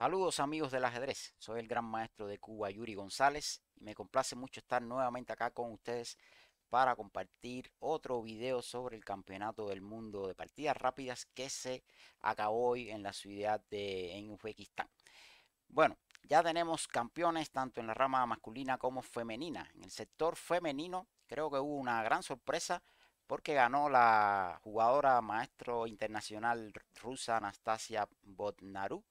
Saludos amigos del ajedrez, soy el gran maestro de Cuba Yuri González y me complace mucho estar nuevamente acá con ustedes para compartir otro video sobre el campeonato del mundo de partidas rápidas que se acabó hoy en la ciudad de Uzbekistán. Bueno, ya tenemos campeones tanto en la rama masculina como femenina. En el sector femenino creo que hubo una gran sorpresa porque ganó la jugadora maestro internacional rusa Anastasia Botnaruk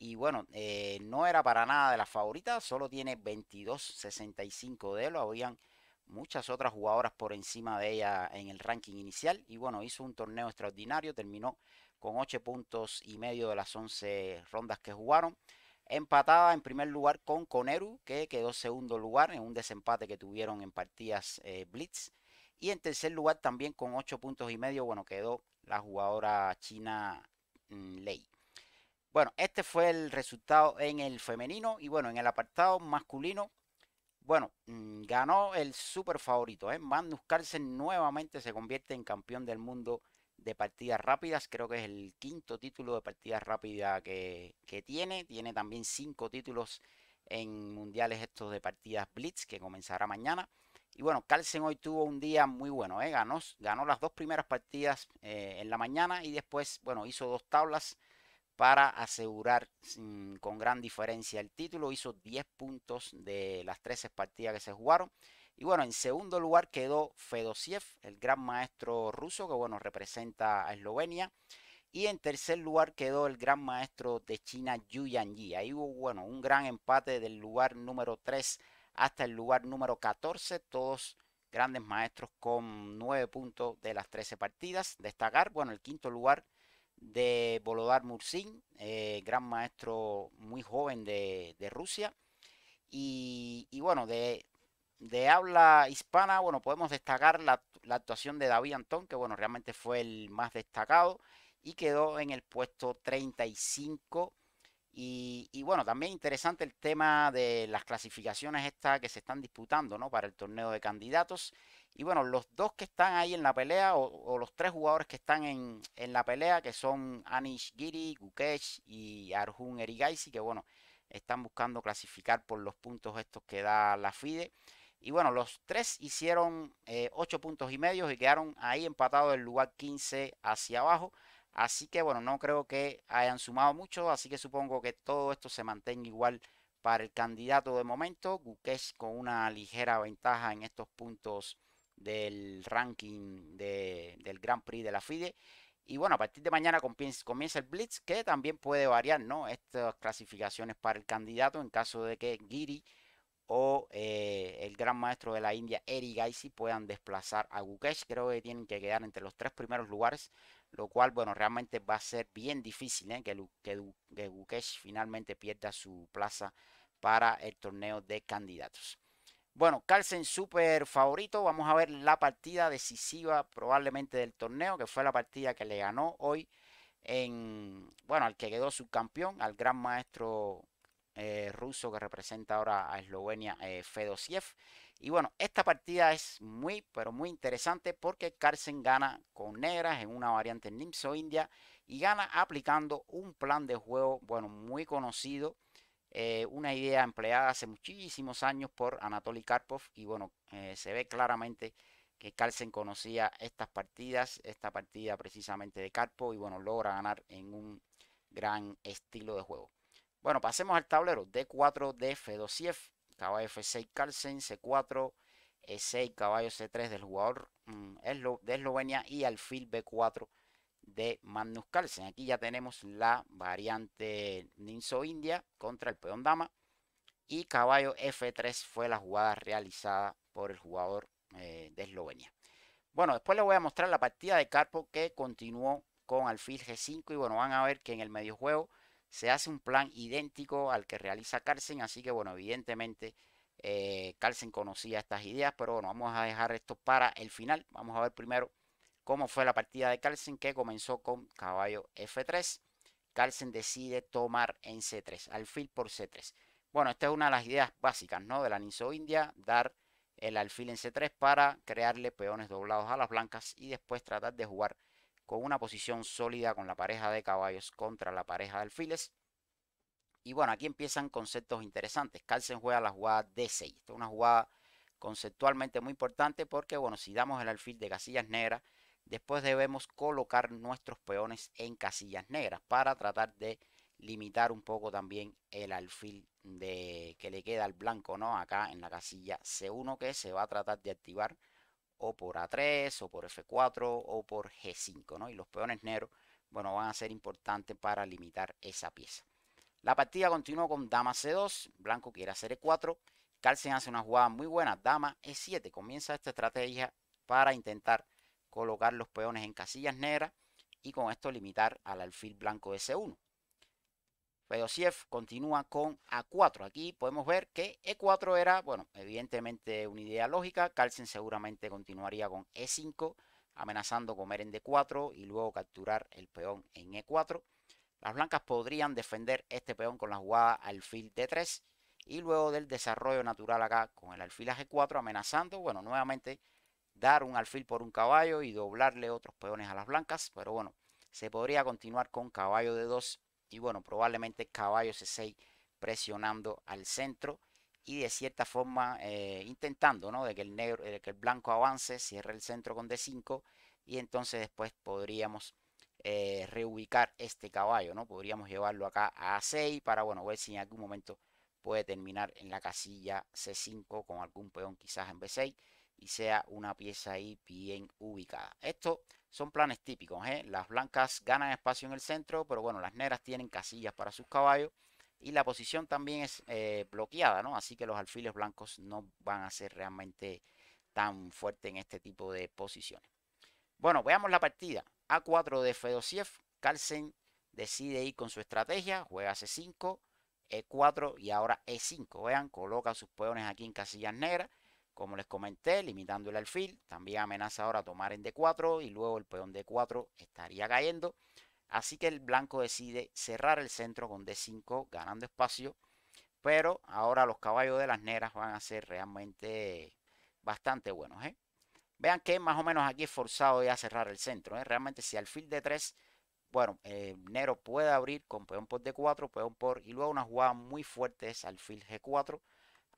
y bueno, eh, no era para nada de las favoritas, solo tiene 22.65 de lo. Habían muchas otras jugadoras por encima de ella en el ranking inicial. Y bueno, hizo un torneo extraordinario, terminó con 8 puntos y medio de las 11 rondas que jugaron. Empatada en primer lugar con Coneru, que quedó segundo lugar en un desempate que tuvieron en partidas eh, Blitz. Y en tercer lugar también con 8 puntos y medio, bueno, quedó la jugadora china mm, Lei. Bueno, este fue el resultado en el femenino y bueno, en el apartado masculino, bueno, mm, ganó el super favorito. ¿eh? Magnus Carlsen nuevamente se convierte en campeón del mundo de partidas rápidas. Creo que es el quinto título de partidas rápidas que, tiene. Tiene también cinco títulos en mundiales estos de partidas Blitz que comenzará mañana. Y bueno, Carlsen hoy tuvo un día muy bueno. ¿eh? Ganó, ganó las dos primeras partidas eh, en la mañana y después, bueno, hizo dos tablas para asegurar con gran diferencia el título. Hizo 10 puntos de las 13 partidas que se jugaron. Y bueno, en segundo lugar quedó Fedosiev, el gran maestro ruso que bueno, representa a Eslovenia. Y en tercer lugar quedó el gran maestro de China, Yu Yanji. Ahí hubo bueno, un gran empate del lugar número 3 hasta el lugar número 14. Todos grandes maestros con 9 puntos de las 13 partidas. Destacar, bueno, el quinto lugar de Bolodar Mursin, eh, gran maestro muy joven de, Rusia. Y, bueno, de, habla hispana, bueno, podemos destacar la, actuación de David Antón, que bueno, realmente fue el más destacado y quedó en el puesto 35 y, bueno, también interesante el tema de las clasificaciones estas que se están disputando para el torneo de candidatos. Y bueno, los dos que están ahí en la pelea, o, los tres jugadores que están en, la pelea, que son Anish Giri, Gukesh y Arjun Erigaisi, que bueno, están buscando clasificar por los puntos estos que da la FIDE. Y bueno, los tres hicieron eh, ocho puntos y medio y quedaron ahí empatados del lugar 15 hacia abajo. Así que bueno, no creo que hayan sumado mucho, así que supongo que todo esto se mantenga igual para el candidato de momento. Gukesh con una ligera ventaja en estos puntos del ranking del Grand Prix de la FIDE. Y bueno, a partir de mañana comienza el Blitz, que también puede variar, ¿no? Estas clasificaciones para el candidato en caso de que Giri o eh, el gran maestro de la India, Eri Gaisi, puedan desplazar a Gukesh. Creo que tienen que quedar entre los tres primeros lugares lo cual, bueno, realmente va a ser bien difícil ¿eh? que, que, Gukesh finalmente pierda su plaza para el torneo de candidatos. Bueno, Carlsen super favorito. Vamos a ver la partida decisiva probablemente del torneo, que fue la partida que le ganó hoy en, bueno, al que quedó subcampeón, al gran maestro eh, ruso que representa ahora a Eslovenia, eh, Fedosiev. Y bueno, esta partida es muy, pero muy interesante porque Carlsen gana con negras en una variante Nimso India y gana aplicando un plan de juego, bueno, muy conocido, eh, una idea empleada hace muchísimos años por Anatoly Karpov y bueno, eh, se ve claramente que Carlsen conocía estas partidas, esta partida precisamente de Karpov y bueno, logra ganar en un gran estilo de juego. Bueno, pasemos al tablero D4 de Fedosiev. Caballo F6 Carlsen, C4, E6, caballo C3 del jugador mm, de Eslovenia y alfil B4 de Magnus Carlsen. Aquí ya tenemos la variante Ninso India contra el peón dama. Y caballo F3 fue la jugada realizada por el jugador eh, de Eslovenia. Bueno, después les voy a mostrar la partida de Carpo que continuó con alfil G5. Y bueno, van a ver que en el medio juego se hace un plan idéntico al que realiza Carlsen, así que bueno, evidentemente eh, Carlsen conocía estas ideas, pero bueno, vamos a dejar esto para el final. Vamos a ver primero cómo fue la partida de Carlsen que comenzó con caballo F3. Carlsen decide tomar en C3, alfil por C3. Bueno, esta es una de las ideas básicas ¿no? de la Ninso India, dar el alfil en C3 para crearle peones doblados a las blancas y después tratar de jugar con una posición sólida con la pareja de caballos contra la pareja de alfiles. Y bueno, aquí empiezan conceptos interesantes. Carlsen juega la jugada D6. Esta es una jugada conceptualmente muy importante porque, bueno, si damos el alfil de casillas negras, después debemos colocar nuestros peones en casillas negras para tratar de limitar un poco también el alfil de, que le queda al blanco, ¿no? Acá en la casilla C1 que se va a tratar de activar o por A3 o por F4 o por G5, ¿no? Y los peones negros, bueno, van a ser importantes para limitar esa pieza. La partida continúa con dama C2, blanco quiere hacer E4, Carlsen hace una jugada muy buena, dama E7, comienza esta estrategia para intentar colocar los peones en casillas negras y con esto limitar al alfil blanco S1. Fedosiev continúa con A4. Aquí podemos ver que E4 era, bueno, evidentemente una idea lógica. Carlsen seguramente continuaría con E5, amenazando comer en D4 y luego capturar el peón en E4. Las blancas podrían defender este peón con la jugada alfil D3 y luego del desarrollo natural acá con el alfil a G4 amenazando, bueno, nuevamente dar un alfil por un caballo y doblarle otros peones a las blancas, pero bueno, se podría continuar con caballo D2 y bueno, probablemente caballo C6 presionando al centro y de cierta forma eh, intentando ¿no? de que el negro de que el blanco avance cierre el centro con d5 y entonces después podríamos eh, reubicar este caballo no podríamos llevarlo acá a a6 para bueno ver si en algún momento puede terminar en la casilla c5 con algún peón quizás en b6 y sea una pieza ahí bien ubicada. Estos son planes típicos. ¿eh? Las blancas ganan espacio en el centro, pero bueno, las negras tienen casillas para sus caballos y la posición también es eh, bloqueada, ¿no? Así que los alfiles blancos no van a ser realmente tan fuertes en este tipo de posiciones. Bueno, veamos la partida. A4 de Fedosiev, Carlsen decide ir con su estrategia, juega C5, E4 y ahora E5. Vean, coloca sus peones aquí en casillas negras como les comenté, limitando el alfil. También amenaza ahora tomar en D4 y luego el peón D4 estaría cayendo. Así que el blanco decide cerrar el centro con D5, ganando espacio. Pero ahora los caballos de las negras van a ser realmente bastante buenos. ¿eh? Vean que más o menos aquí es forzado ya cerrar el centro. ¿eh? Realmente si alfil D3, bueno, el eh, negro puede abrir con peón por D4, peón por... Y luego una jugada muy fuerte es alfil G4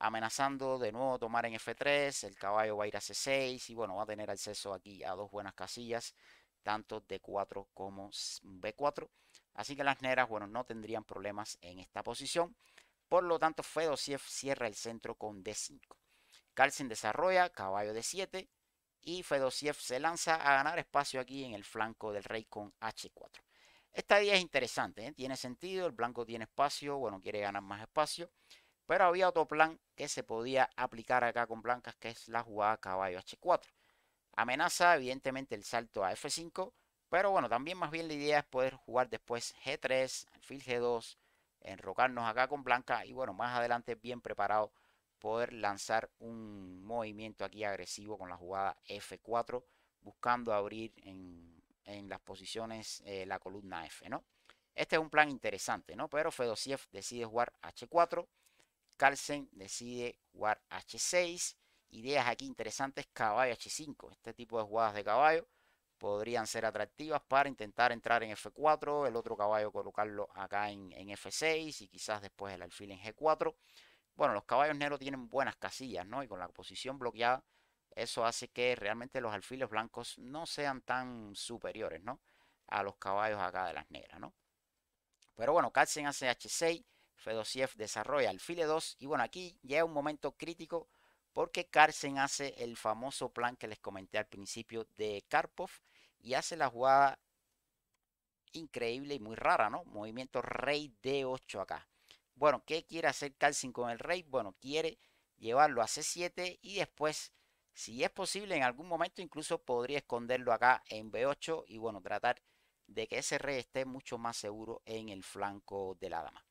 amenazando de nuevo tomar en F3, el caballo va a ir a C6 y bueno, va a tener acceso aquí a dos buenas casillas, tanto D4 como B4. Así que las negras, bueno, no tendrían problemas en esta posición. Por lo tanto, Fedosiev cierra el centro con D5. Carlsen desarrolla, caballo D7 y Fedosiev se lanza a ganar espacio aquí en el flanco del rey con H4. Esta idea es interesante, ¿eh? tiene sentido, el blanco tiene espacio, bueno, quiere ganar más espacio. Pero había otro plan que se podía aplicar acá con blancas, que es la jugada caballo H4. Amenaza evidentemente el salto a F5, pero bueno, también más bien la idea es poder jugar después G3, alfil G2, enrocarnos acá con blanca y bueno, más adelante bien preparado poder lanzar un movimiento aquí agresivo con la jugada F4, buscando abrir en, en las posiciones eh, la columna F, ¿no? Este es un plan interesante, ¿no? Pero Fedosiev decide jugar H4 Carlsen decide jugar H6. Ideas aquí interesantes, caballo H5. Este tipo de jugadas de caballo podrían ser atractivas para intentar entrar en F4, el otro caballo colocarlo acá en, en F6 y quizás después el alfil en G4. Bueno, los caballos negros tienen buenas casillas, ¿no? Y con la posición bloqueada, eso hace que realmente los alfiles blancos no sean tan superiores, ¿no? A los caballos acá de las negras, ¿no? Pero bueno, Carlsen hace H6 Fedosiev desarrolla el file 2 y bueno, aquí llega un momento crítico porque Carlsen hace el famoso plan que les comenté al principio de Karpov y hace la jugada increíble y muy rara, ¿no? Movimiento rey D8 acá. Bueno, ¿qué quiere hacer Carlsen con el rey? Bueno, quiere llevarlo a C7 y después, si es posible, en algún momento incluso podría esconderlo acá en B8 y bueno, tratar de que ese rey esté mucho más seguro en el flanco de la dama.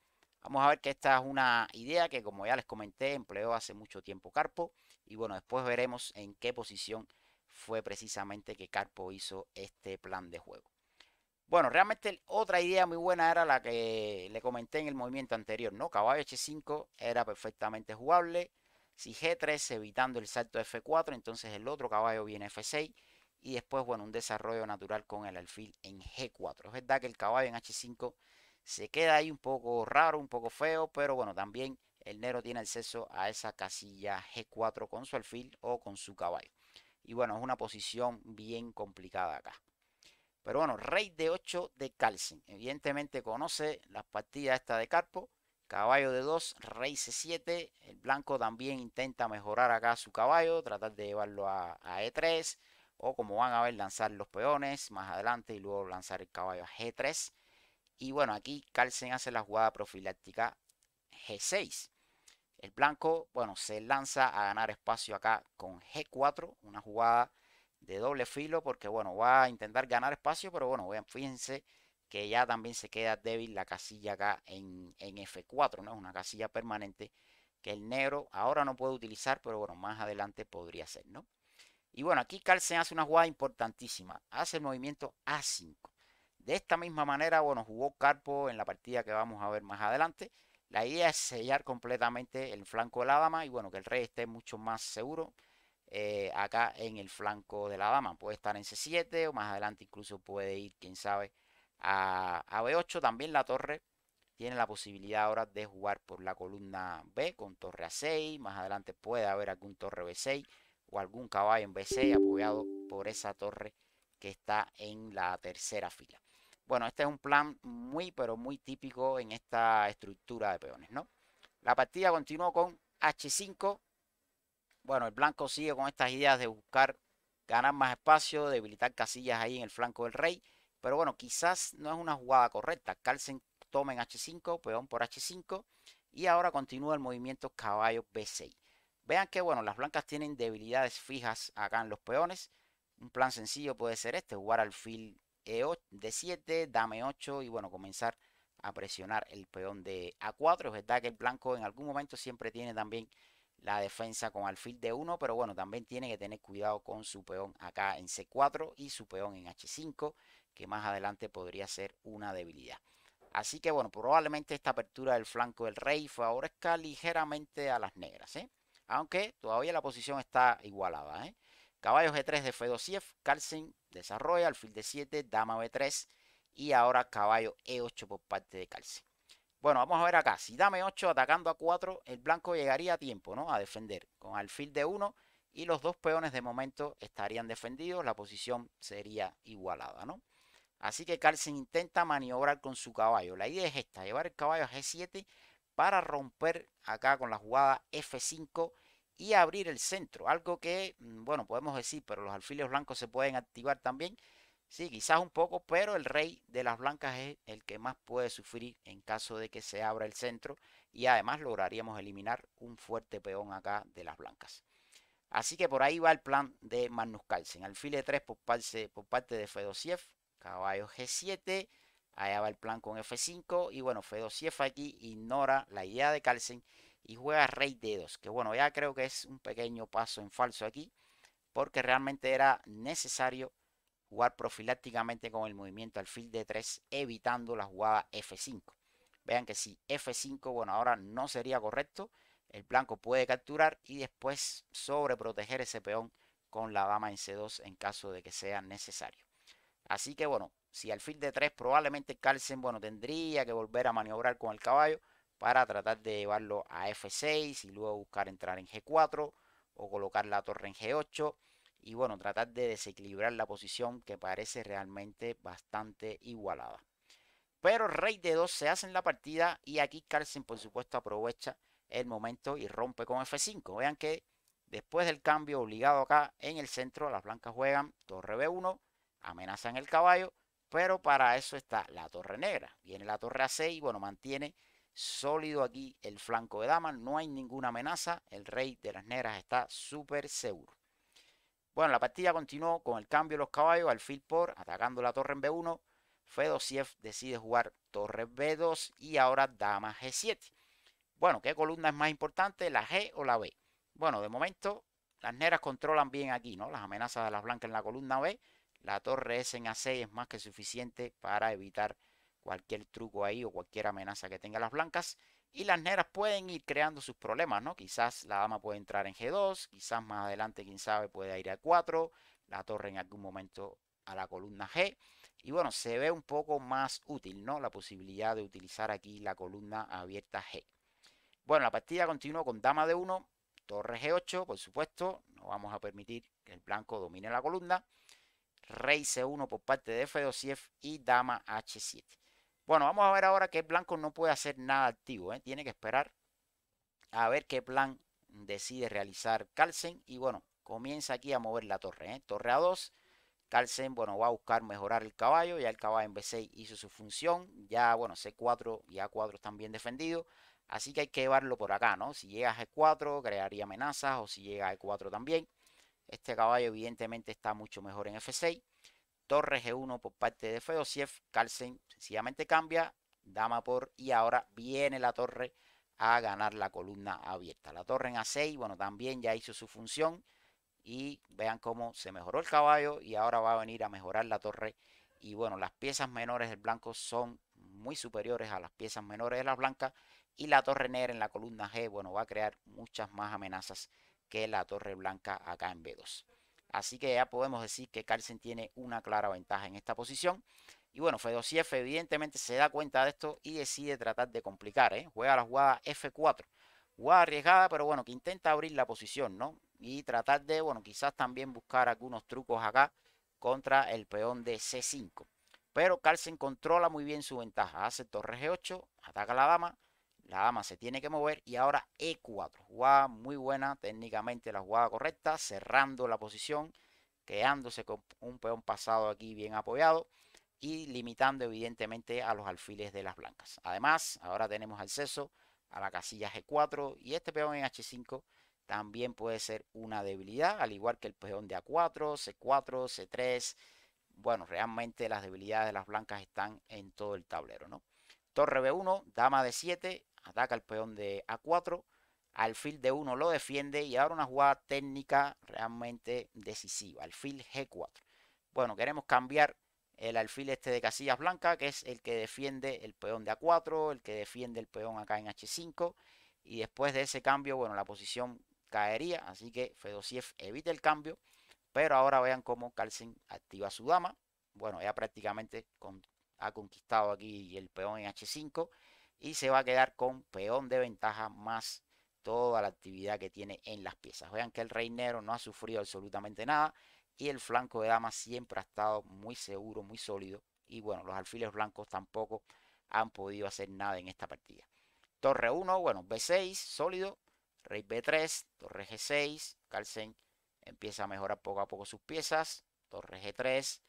Vamos a ver que esta es una idea que, como ya les comenté, empleó hace mucho tiempo Carpo. Y bueno, después veremos en qué posición fue precisamente que Carpo hizo este plan de juego. Bueno, realmente otra idea muy buena era la que le comenté en el movimiento anterior, ¿no? Caballo H5 era perfectamente jugable. Si G3 evitando el salto F4, entonces el otro caballo viene F6. Y después, bueno, un desarrollo natural con el alfil en G4. Es verdad que el caballo en H5 se queda ahí un poco raro, un poco feo, pero bueno, también el negro tiene acceso a esa casilla G4 con su alfil o con su caballo. Y bueno, es una posición bien complicada acá. Pero bueno, rey de 8 de Carlsen. Evidentemente conoce las partidas esta de Carpo. Caballo de 2, rey C7. El blanco también intenta mejorar acá su caballo, tratar de llevarlo a, a E3. O como van a ver, lanzar los peones más adelante y luego lanzar el caballo a G3. Y bueno, aquí Carlsen hace la jugada profiláctica G6. El blanco, bueno, se lanza a ganar espacio acá con G4, una jugada de doble filo, porque bueno, va a intentar ganar espacio, pero bueno, fíjense que ya también se queda débil la casilla acá en, F4, ¿no? una casilla permanente que el negro ahora no puede utilizar, pero bueno, más adelante podría ser, ¿no? Y bueno, aquí Carlsen hace una jugada importantísima, hace el movimiento A5. De esta misma manera, bueno, jugó Carpo en la partida que vamos a ver más adelante. La idea es sellar completamente el flanco de la dama y bueno, que el rey esté mucho más seguro eh, acá en el flanco de la dama. Puede estar en C7 o más adelante incluso puede ir, quién sabe, a, a B8. También la torre tiene la posibilidad ahora de jugar por la columna B con torre A6. Más adelante puede haber algún torre B6 o algún caballo en B6 apoyado por esa torre que está en la tercera fila. Bueno, este es un plan muy, pero muy típico en esta estructura de peones, ¿no? La partida continuó con H5. Bueno, el blanco sigue con estas ideas de buscar ganar más espacio, debilitar casillas ahí en el flanco del rey. Pero bueno, quizás no es una jugada correcta. Carlsen tomen en H5, peón por H5. Y ahora continúa el movimiento caballo B6. Vean que bueno, las blancas tienen debilidades fijas acá en los peones. Un plan sencillo puede ser este, jugar al alfil eh, de D7, dame 8 y bueno, comenzar a presionar el peón de A4. Es verdad que el blanco en algún momento siempre tiene también la defensa con alfil de 1, pero bueno, también tiene que tener cuidado con su peón acá en C4 y su peón en H5, que más adelante podría ser una debilidad. Así que bueno, probablemente esta apertura del flanco del rey favorezca ligeramente a las negras, ¿eh? aunque todavía la posición está igualada. ¿eh? Caballo G3 de F2 Carlsen desarrolla, alfil de 7 dama B3 y ahora caballo E8 por parte de Carlsen. Bueno, vamos a ver acá. Si dama e 8 atacando a 4, el blanco llegaría a tiempo, ¿no? A defender con alfil de 1 y los dos peones de momento estarían defendidos. La posición sería igualada, ¿no? Así que Carlsen intenta maniobrar con su caballo. La idea es esta, llevar el caballo a G7 para romper acá con la jugada F5 y abrir el centro. Algo que, mm, bueno, podemos decir, pero los alfiles blancos se pueden activar también. Sí, quizás un poco, pero el rey de las blancas es el que más puede sufrir en caso de que se abra el centro. Y además lograríamos eliminar un fuerte peón acá de las blancas. Así que por ahí va el plan de Magnus Carlsen. Alfil 3 por parte, por parte de Fedosiev. Caballo G7. Allá va el plan con F5. Y bueno, Fedosiev aquí ignora la idea de Carlsen y juega rey d 2, que bueno, ya creo que es un pequeño paso en falso aquí, porque realmente era necesario jugar profilácticamente con el movimiento alfil de 3, evitando la jugada F5. Vean que si F5, bueno, ahora no sería correcto, el blanco puede capturar y después sobreproteger ese peón con la dama en C2 en caso de que sea necesario. Así que bueno, si alfil de 3 probablemente Carlsen, bueno, tendría que volver a maniobrar con el caballo, para tratar de llevarlo a F6 y luego buscar entrar en G4 o colocar la torre en G8 y bueno, tratar de desequilibrar la posición que parece realmente bastante igualada. Pero rey de 2 se hace en la partida y aquí Carlsen por supuesto aprovecha el momento y rompe con F5. Vean que después del cambio obligado acá en el centro, las blancas juegan torre B1, amenazan el caballo, pero para eso está la torre negra. Viene la torre A6 y bueno, mantiene sólido aquí el flanco de damas, no hay ninguna amenaza, el rey de las negras está súper seguro. Bueno, la partida continuó con el cambio de los caballos, alfil por atacando la torre en B1, Fedosiev decide jugar torre B2 y ahora dama G7. Bueno, ¿qué columna es más importante, la G o la B? Bueno, de momento las negras controlan bien aquí, ¿no? Las amenazas de las blancas en la columna B, la torre S en A6 es más que suficiente para evitar cualquier truco ahí o cualquier amenaza que tengan las blancas. Y las negras pueden ir creando sus problemas, ¿no? Quizás la dama puede entrar en G2, quizás más adelante, quién sabe, puede ir a 4, la torre en algún momento a la columna G. Y bueno, se ve un poco más útil, ¿no? La posibilidad de utilizar aquí la columna abierta G. Bueno, la partida continúa con dama de 1, torre G8, por supuesto. No vamos a permitir que el blanco domine la columna. Rey C1 por parte de F2 y dama H7. Bueno, vamos a ver ahora que Blanco no puede hacer nada activo. ¿eh? Tiene que esperar a ver qué plan decide realizar Carlsen. Y bueno, comienza aquí a mover la torre. ¿eh? Torre a 2. Carlsen, bueno, va a buscar mejorar el caballo. Ya el caballo en B6 hizo su función. Ya, bueno, C4 y A4 están bien defendidos. Así que hay que llevarlo por acá, ¿no? Si llega a G4, crearía amenazas. O si llega a E4 también. Este caballo evidentemente está mucho mejor en F6 torre G1 por parte de Feosiev, Carlsen sencillamente cambia, dama por y ahora viene la torre a ganar la columna abierta. La torre en A6, bueno, también ya hizo su función y vean cómo se mejoró el caballo y ahora va a venir a mejorar la torre. Y bueno, las piezas menores del blanco son muy superiores a las piezas menores de las blancas y la torre negra en la columna G, bueno, va a crear muchas más amenazas que la torre blanca acá en B2. Así que ya podemos decir que Carlsen tiene una clara ventaja en esta posición. Y bueno, Fedosiev evidentemente se da cuenta de esto y decide tratar de complicar. ¿eh? Juega la jugada F4. Jugada arriesgada, pero bueno, que intenta abrir la posición, ¿no? Y tratar de, bueno, quizás también buscar algunos trucos acá contra el peón de C5. Pero Carlsen controla muy bien su ventaja. Hace torre G8, ataca a la dama, la dama se tiene que mover y ahora E4. Jugada muy buena, técnicamente la jugada correcta, cerrando la posición, quedándose con un peón pasado aquí bien apoyado y limitando evidentemente a los alfiles de las blancas. Además, ahora tenemos acceso a la casilla G4 y este peón en H5 también puede ser una debilidad, al igual que el peón de A4, C4, C3. Bueno, realmente las debilidades de las blancas están en todo el tablero, ¿no? Torre B1, dama de 7 ataca el peón de A4, alfil de 1 lo defiende y ahora una jugada técnica realmente decisiva, alfil G4. Bueno, queremos cambiar el alfil este de casillas blancas, que es el que defiende el peón de A4, el que defiende el peón acá en H5, y después de ese cambio, bueno, la posición caería, así que Fedosiev evita el cambio, pero ahora vean cómo Carlsen activa su dama, bueno, ya prácticamente ha conquistado aquí el peón en H5, y se va a quedar con peón de ventaja más toda la actividad que tiene en las piezas. Vean que el rey negro no ha sufrido absolutamente nada y el flanco de dama siempre ha estado muy seguro, muy sólido. Y bueno, los alfiles blancos tampoco han podido hacer nada en esta partida. Torre 1, bueno, B6, sólido. Rey B3, torre G6. Carlsen empieza a mejorar poco a poco sus piezas. Torre G3,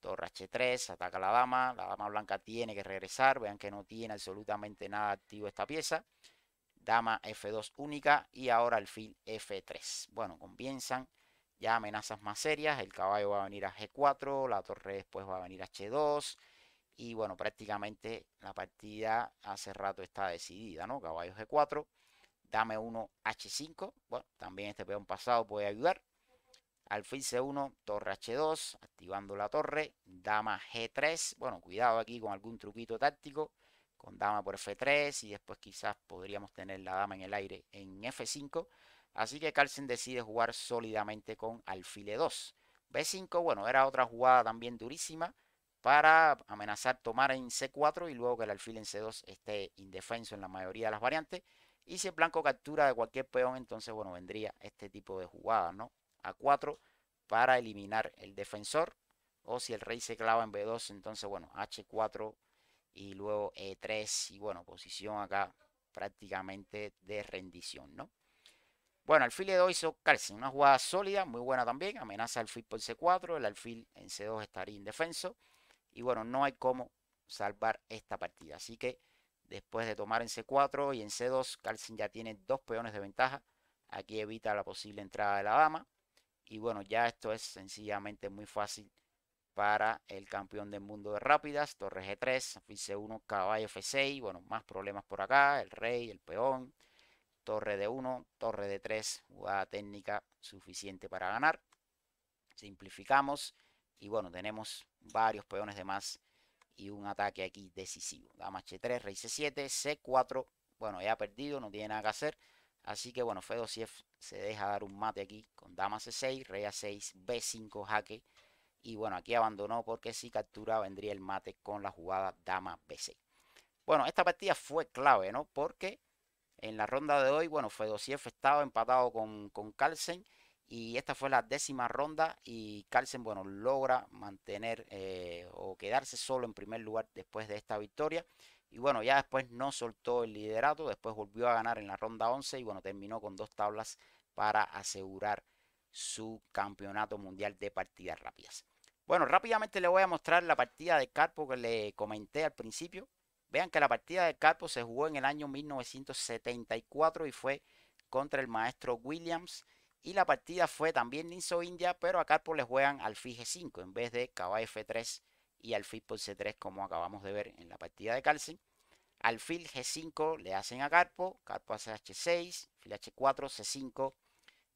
Torre H3, ataca la dama, la dama blanca tiene que regresar, vean que no tiene absolutamente nada activo esta pieza. Dama F2 única y ahora el alfil F3. Bueno, comienzan ya amenazas más serias, el caballo va a venir a G4, la torre después va a venir a H2 y bueno, prácticamente la partida hace rato está decidida, ¿no? Caballo G4, dame 1 H5, bueno, también este peón pasado puede ayudar Alfil C1, torre H2, activando la torre, dama G3. Bueno, cuidado aquí con algún truquito táctico, con dama por F3 y después quizás podríamos tener la dama en el aire en F5. Así que Carlsen decide jugar sólidamente con alfil E2. B5, bueno, era otra jugada también durísima para amenazar tomar en C4 y luego que el alfil en C2 esté indefenso en la mayoría de las variantes. Y si el blanco captura de cualquier peón, entonces, bueno, vendría este tipo de jugada, ¿no? a 4 para eliminar el defensor. O si el rey se clava en B2, entonces bueno, H4 y luego E3 y bueno, posición acá prácticamente de rendición, ¿no? Bueno, alfil E2 hizo Carlsen, una jugada sólida, muy buena también, amenaza alfil por C4, el alfil en C2 estaría indefenso y bueno, no hay cómo salvar esta partida. Así que después de tomar en C4 y en C2, Carlsen ya tiene dos peones de ventaja, aquí evita la posible entrada de la dama y bueno, ya esto es sencillamente muy fácil para el campeón del mundo de rápidas. Torre G3, f 1 caballo F6. Bueno, más problemas por acá. El rey, el peón. Torre D1, torre D3. Jugada técnica suficiente para ganar. Simplificamos. Y bueno, tenemos varios peones de más y un ataque aquí decisivo. Dama H3, rey C7, C4. Bueno, ya ha perdido, no tiene nada que hacer. Así que bueno, Fedosiev se deja dar un mate aquí con dama c6, rey a6, b5 jaque. Y bueno, aquí abandonó porque si captura vendría el mate con la jugada dama b6. Bueno, esta partida fue clave, ¿no? Porque en la ronda de hoy, bueno, Fedosiev estaba empatado con, con Carlsen. Y esta fue la décima ronda y Carlsen, bueno, logra mantener eh, o quedarse solo en primer lugar después de esta victoria. Y bueno, ya después no soltó el liderato, después volvió a ganar en la ronda 11 y bueno, terminó con dos tablas para asegurar su campeonato mundial de partidas rápidas. Bueno, rápidamente le voy a mostrar la partida de Carpo que le comenté al principio. Vean que la partida de Carpo se jugó en el año 1974 y fue contra el maestro Williams. Y la partida fue también Ninso India, pero a Carpo le juegan alfije 5 en vez de caballo F3 y alfil por C3 como acabamos de ver en la partida de Carlsen. Alfil G5 le hacen a Carpo, Carpo hace H6, fil H4, C5,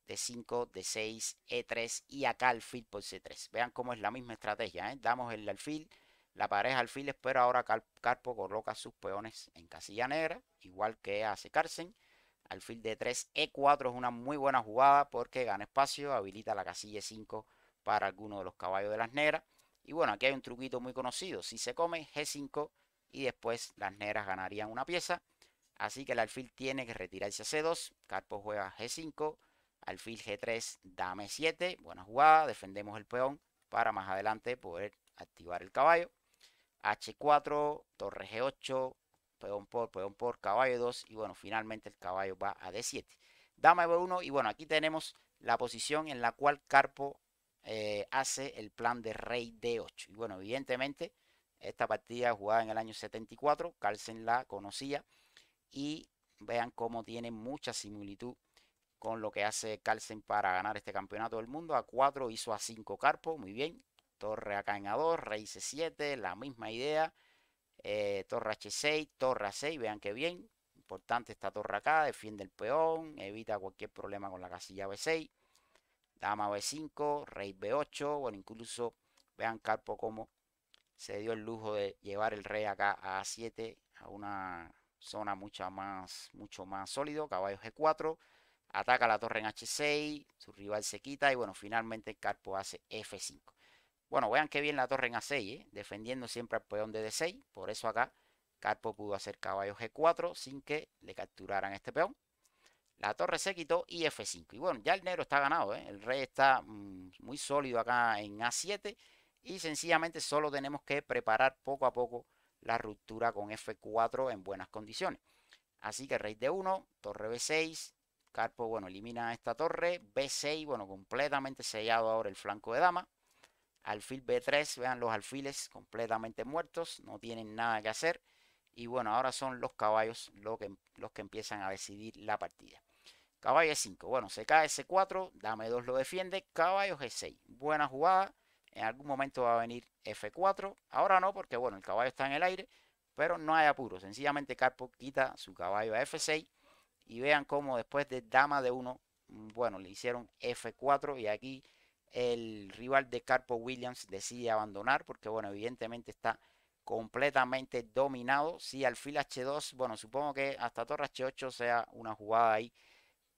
D5, D6, E3 y acá alfil por C3. Vean cómo es la misma estrategia, ¿eh? damos el alfil, la pareja alfil. pero ahora Carpo coloca sus peones en casilla negra, igual que hace Carlsen. Alfil D3, E4 es una muy buena jugada porque gana espacio, habilita la casilla e 5 para alguno de los caballos de las negras. Y bueno, aquí hay un truquito muy conocido. Si se come G5 y después las negras ganarían una pieza. Así que el alfil tiene que retirarse a C2. Carpo juega G5. Alfil G3, dame 7. Buena jugada. Defendemos el peón para más adelante poder activar el caballo. H4, torre G8, peón por, peón por, caballo 2. Y bueno, finalmente el caballo va a D7. Dama B1. Y bueno, aquí tenemos la posición en la cual Carpo eh, hace el plan de rey D8. Y bueno, evidentemente esta partida jugada en el año 74, Carlsen la conocía y vean cómo tiene mucha similitud con lo que hace Carlsen para ganar este campeonato del mundo. A4 hizo a 5 carpo, muy bien. Torre acá en A2, rey C7, la misma idea. Eh, torre H6, torre A6, vean qué bien. Importante esta torre acá, defiende el peón, evita cualquier problema con la casilla B6 dama b5, rey b8, bueno, incluso vean Carpo cómo se dio el lujo de llevar el rey acá a a7, a una zona más, mucho más sólido, caballo g4, ataca la torre en h6, su rival se quita y bueno, finalmente Carpo hace f5. Bueno, vean qué bien la torre en a6, ¿eh? defendiendo siempre al peón de d6, por eso acá Carpo pudo hacer caballo g4 sin que le capturaran este peón. La torre se quitó y F5. Y bueno, ya el negro está ganado, ¿eh? el rey está mm, muy sólido acá en A7 y sencillamente solo tenemos que preparar poco a poco la ruptura con F4 en buenas condiciones. Así que rey D1, torre B6, Carpo, bueno, elimina esta torre, B6, bueno, completamente sellado ahora el flanco de dama. Alfil B3, vean los alfiles completamente muertos, no tienen nada que hacer. Y bueno, ahora son los caballos los que, los que empiezan a decidir la partida. Caballo E5. Bueno, se cae C4, dame 2 lo defiende. Caballo G6. Buena jugada. En algún momento va a venir F4. Ahora no, porque bueno, el caballo está en el aire. Pero no hay apuro. Sencillamente Carpo quita su caballo a F6. Y vean cómo después de dama de 1, bueno, le hicieron F4. Y aquí el rival de Carpo Williams decide abandonar. Porque bueno, evidentemente está completamente dominado. Si al alfil H2, bueno, supongo que hasta torre H8 sea una jugada ahí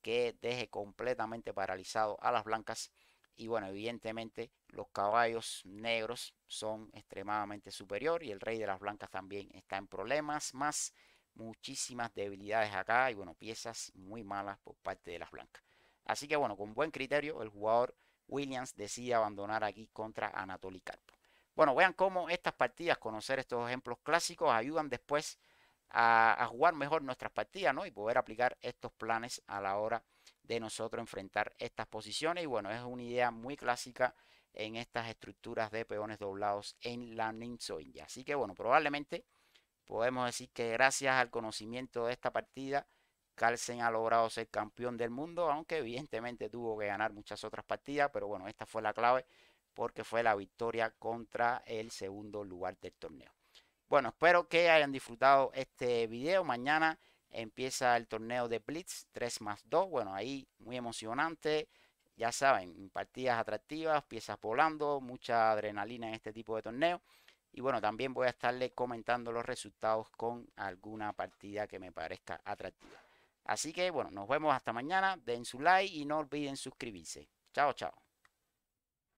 que deje completamente paralizado a las blancas. Y bueno, evidentemente los caballos negros son extremadamente superior y el rey de las blancas también está en problemas, más muchísimas debilidades acá y bueno, piezas muy malas por parte de las blancas. Así que bueno, con buen criterio el jugador Williams decide abandonar aquí contra Anatoly Carpo bueno, vean cómo estas partidas, conocer estos ejemplos clásicos, ayudan después a, jugar mejor nuestras partidas, ¿no? Y poder aplicar estos planes a la hora de nosotros enfrentar estas posiciones. Y bueno, es una idea muy clásica en estas estructuras de peones doblados en la ninja. Así que bueno, probablemente podemos decir que gracias al conocimiento de esta partida, Carlsen ha logrado ser campeón del mundo, aunque evidentemente tuvo que ganar muchas otras partidas, pero bueno, esta fue la clave porque fue la victoria contra el segundo lugar del torneo. Bueno, espero que hayan disfrutado este video. Mañana empieza el torneo de Blitz 3 más 2. Bueno, ahí muy emocionante. Ya saben, partidas atractivas, piezas volando, mucha adrenalina en este tipo de torneo. Y bueno, también voy a estarle comentando los resultados con alguna partida que me parezca atractiva. Así que bueno, nos vemos hasta mañana. Den su like y no olviden suscribirse. Chao, chao.